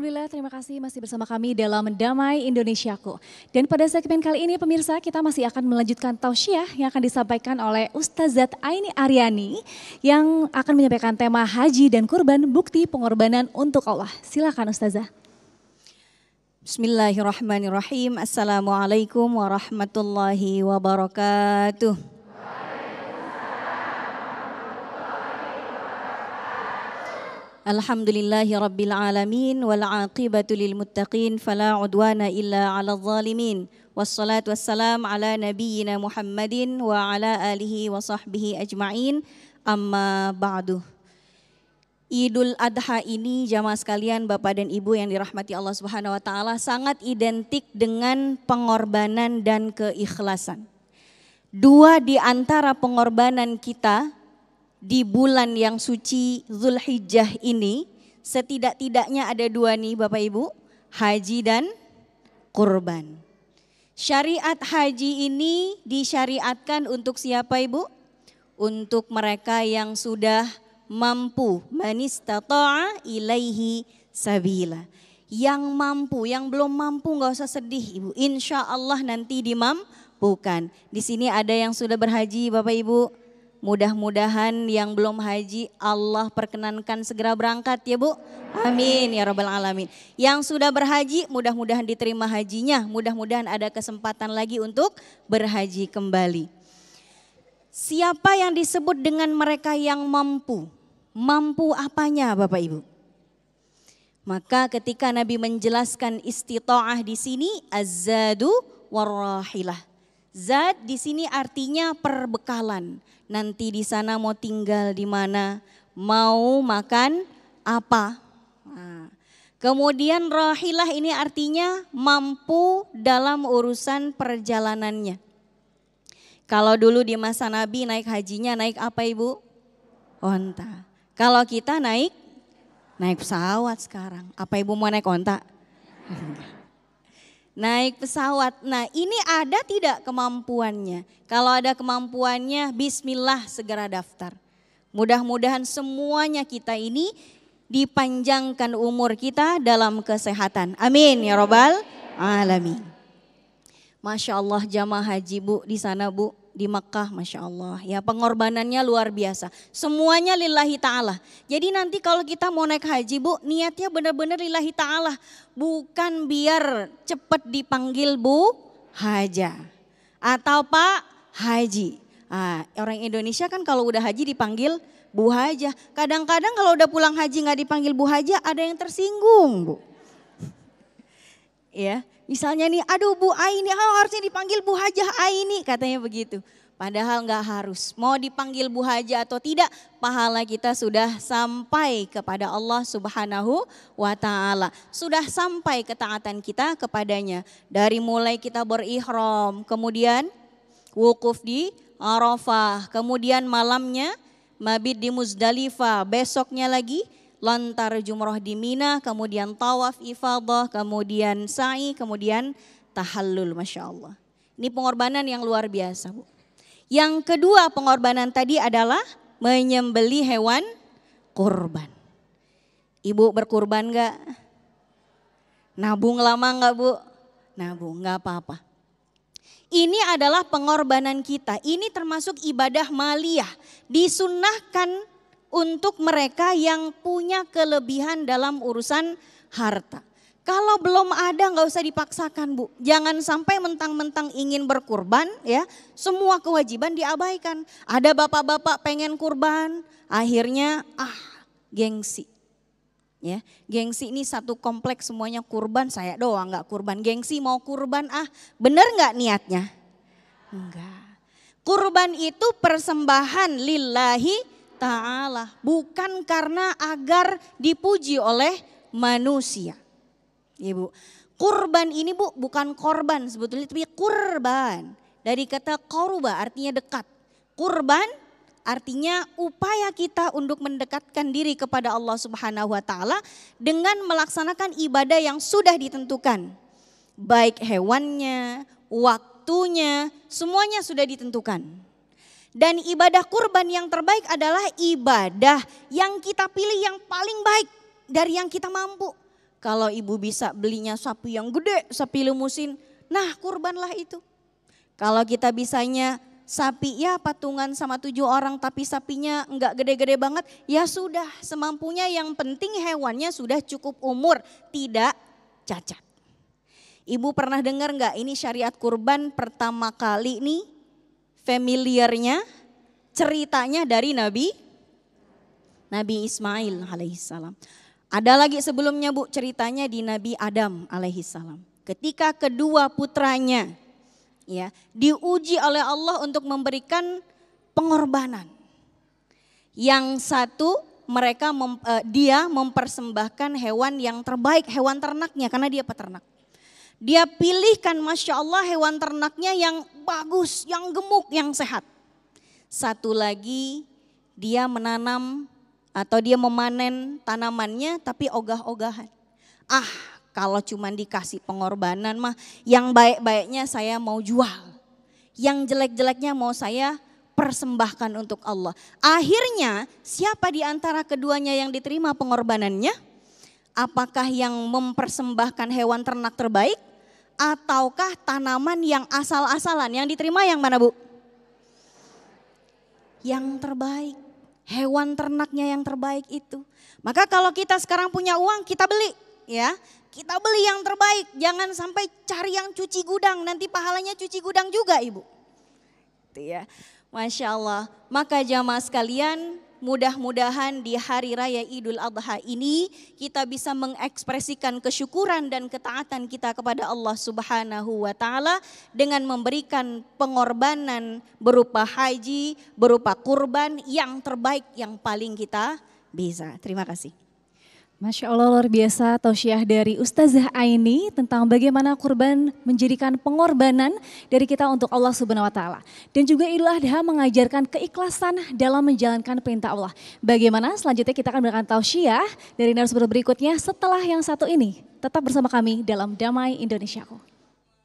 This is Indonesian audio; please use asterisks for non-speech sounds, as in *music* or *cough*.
Alhamdulillah, terima kasih masih bersama kami dalam Damai Indonesiaku. Dan pada segmen kali ini pemirsa kita masih akan melanjutkan tausiah yang akan disampaikan oleh Ustazat Aini Aryani yang akan menyampaikan tema haji dan kurban bukti pengorbanan untuk Allah. Silakan Ustazah. Bismillahirrahmanirrahim. Assalamualaikum warahmatullahi wabarakatuh. Alhamdulillahi rabbil alamin Wal'aqibatu aqibatu lil muttaqin fala udwana illa 'alal zalimin. Wassalatu wassalam ala nabiyyina Muhammadin wa ala alihi wa sahbihi ajma'in. Amma ba'du. Idul Adha ini jamaah sekalian Bapak dan Ibu yang dirahmati Allah Subhanahu wa taala sangat identik dengan pengorbanan dan keikhlasan. Dua di antara pengorbanan kita di bulan yang suci Zulhijjah ini setidak-tidaknya ada dua nih Bapak Ibu, haji dan kurban. Syariat haji ini disyariatkan untuk siapa Ibu? Untuk mereka yang sudah mampu, manistata'a ilaihi sabila. Yang mampu, yang belum mampu nggak usah sedih Ibu. Insya Allah nanti dimampukan. Di sini ada yang sudah berhaji Bapak Ibu Mudah-mudahan yang belum haji Allah perkenankan segera berangkat ya Bu. Amin ya Rabbal alamin. Yang sudah berhaji mudah-mudahan diterima hajinya. Mudah-mudahan ada kesempatan lagi untuk berhaji kembali. Siapa yang disebut dengan mereka yang mampu? Mampu apanya Bapak Ibu? Maka ketika Nabi menjelaskan istita'ah di sini azadu warrahilah Zat di sini artinya perbekalan. Nanti di sana mau tinggal di mana, mau makan apa. Nah, kemudian rohilah ini artinya mampu dalam urusan perjalanannya. Kalau dulu di masa Nabi naik hajinya naik apa ibu? Onta. Kalau kita naik, naik pesawat sekarang. Apa ibu mau naik onta? naik pesawat. Nah, ini ada tidak kemampuannya? Kalau ada kemampuannya, bismillah segera daftar. Mudah-mudahan semuanya kita ini dipanjangkan umur kita dalam kesehatan. Amin ya robbal alamin. Masya Allah jamaah haji bu di sana bu di Mekah, Masya Allah. Ya pengorbanannya luar biasa. Semuanya lillahi ta'ala. Jadi nanti kalau kita mau naik haji bu, niatnya benar-benar lillahi ta'ala. Bukan biar cepat dipanggil bu haja. Atau pak haji. Nah, orang Indonesia kan kalau udah haji dipanggil bu haja. Kadang-kadang kalau udah pulang haji nggak dipanggil bu haja ada yang tersinggung bu. *laughs* ya, Misalnya nih, aduh Bu Aini, oh, harusnya dipanggil Bu Hajah Aini, katanya begitu. Padahal nggak harus. Mau dipanggil Bu Hajah atau tidak, pahala kita sudah sampai kepada Allah Subhanahu wa taala. Sudah sampai ketaatan kita kepadanya. Dari mulai kita berihram, kemudian wukuf di Arafah, kemudian malamnya mabit di Muzdalifah, besoknya lagi lontar jumroh di Mina, kemudian tawaf ifadah, kemudian sa'i, kemudian tahallul Masya Allah. Ini pengorbanan yang luar biasa Bu. Yang kedua pengorbanan tadi adalah menyembeli hewan kurban. Ibu berkurban gak? Nabung lama gak Bu? Nabung gak apa-apa. Ini adalah pengorbanan kita. Ini termasuk ibadah maliyah. Disunahkan untuk mereka yang punya kelebihan dalam urusan harta. Kalau belum ada nggak usah dipaksakan bu. Jangan sampai mentang-mentang ingin berkurban ya. Semua kewajiban diabaikan. Ada bapak-bapak pengen kurban. Akhirnya ah gengsi. Ya, gengsi ini satu kompleks semuanya kurban saya doang nggak kurban. Gengsi mau kurban ah bener nggak niatnya? Enggak. Kurban itu persembahan lillahi Ta'ala, bukan karena agar dipuji oleh manusia. Ibu, iya, kurban ini Bu bukan korban sebetulnya tapi kurban. Dari kata koruba artinya dekat. Kurban artinya upaya kita untuk mendekatkan diri kepada Allah Subhanahu wa taala dengan melaksanakan ibadah yang sudah ditentukan. Baik hewannya, waktunya, semuanya sudah ditentukan. Dan ibadah kurban yang terbaik adalah ibadah yang kita pilih yang paling baik dari yang kita mampu. Kalau ibu bisa belinya sapi yang gede, sapi limusin, nah kurbanlah itu. Kalau kita bisanya sapi ya patungan sama tujuh orang tapi sapinya enggak gede-gede banget, ya sudah semampunya yang penting hewannya sudah cukup umur, tidak cacat. Ibu pernah dengar enggak ini syariat kurban pertama kali nih familiarnya ceritanya dari Nabi Nabi Ismail alaihissalam. Ada lagi sebelumnya Bu ceritanya di Nabi Adam alaihissalam. Ketika kedua putranya ya diuji oleh Allah untuk memberikan pengorbanan. Yang satu mereka mem, eh, dia mempersembahkan hewan yang terbaik, hewan ternaknya karena dia peternak. Dia pilihkan masya Allah hewan ternaknya yang bagus, yang gemuk, yang sehat. Satu lagi dia menanam atau dia memanen tanamannya tapi ogah-ogahan. Ah, kalau cuma dikasih pengorbanan mah yang baik-baiknya saya mau jual. Yang jelek-jeleknya mau saya persembahkan untuk Allah. Akhirnya siapa di antara keduanya yang diterima pengorbanannya? Apakah yang mempersembahkan hewan ternak terbaik ataukah tanaman yang asal-asalan? Yang diterima yang mana, Bu? Yang terbaik. Hewan ternaknya yang terbaik itu. Maka kalau kita sekarang punya uang, kita beli, ya. Kita beli yang terbaik, jangan sampai cari yang cuci gudang, nanti pahalanya cuci gudang juga, Ibu. Itu ya. Masya Allah, maka jamaah sekalian Mudah-mudahan di hari raya Idul Adha ini kita bisa mengekspresikan kesyukuran dan ketaatan kita kepada Allah Subhanahu wa taala dengan memberikan pengorbanan berupa haji, berupa kurban yang terbaik yang paling kita bisa. Terima kasih. Masya Allah luar biasa tausiah dari Ustazah Aini tentang bagaimana kurban menjadikan pengorbanan dari kita untuk Allah Subhanahu wa taala. Dan juga Idul Adha mengajarkan keikhlasan dalam menjalankan perintah Allah. Bagaimana? Selanjutnya kita akan melakukan tausiah dari narasumber berikutnya setelah yang satu ini. Tetap bersama kami dalam Damai Indonesiaku.